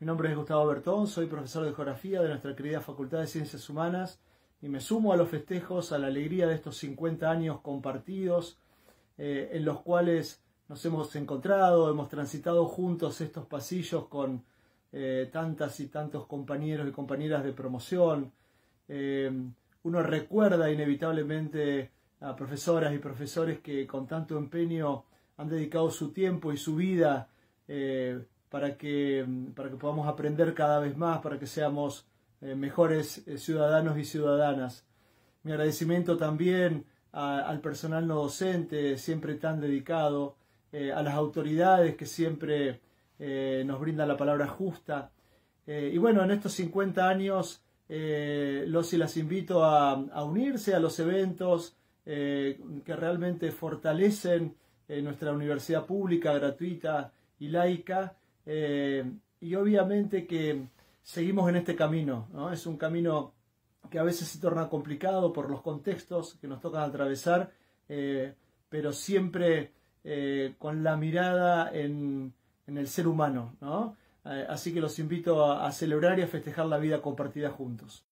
Mi nombre es Gustavo Bertón, soy profesor de Geografía de nuestra querida Facultad de Ciencias Humanas y me sumo a los festejos, a la alegría de estos 50 años compartidos eh, en los cuales nos hemos encontrado, hemos transitado juntos estos pasillos con eh, tantas y tantos compañeros y compañeras de promoción. Eh, uno recuerda inevitablemente a profesoras y profesores que con tanto empeño han dedicado su tiempo y su vida para que, para que podamos aprender cada vez más, para que seamos eh, mejores eh, ciudadanos y ciudadanas. Mi agradecimiento también al personal no docente, siempre tan dedicado, eh, a las autoridades que siempre nos brindan la palabra justa. y bueno, en estos 50 años los y las invito a unirse a los eventos que realmente fortalecen nuestra universidad pública, gratuita y laica eh, y obviamente que seguimos en este camino, ¿no? Es un camino que a veces se torna complicado por los contextos que nos tocan atravesar, eh, pero siempre eh, con la mirada en, el ser humano, Así que los invito a celebrar y a festejar la vida compartida juntos.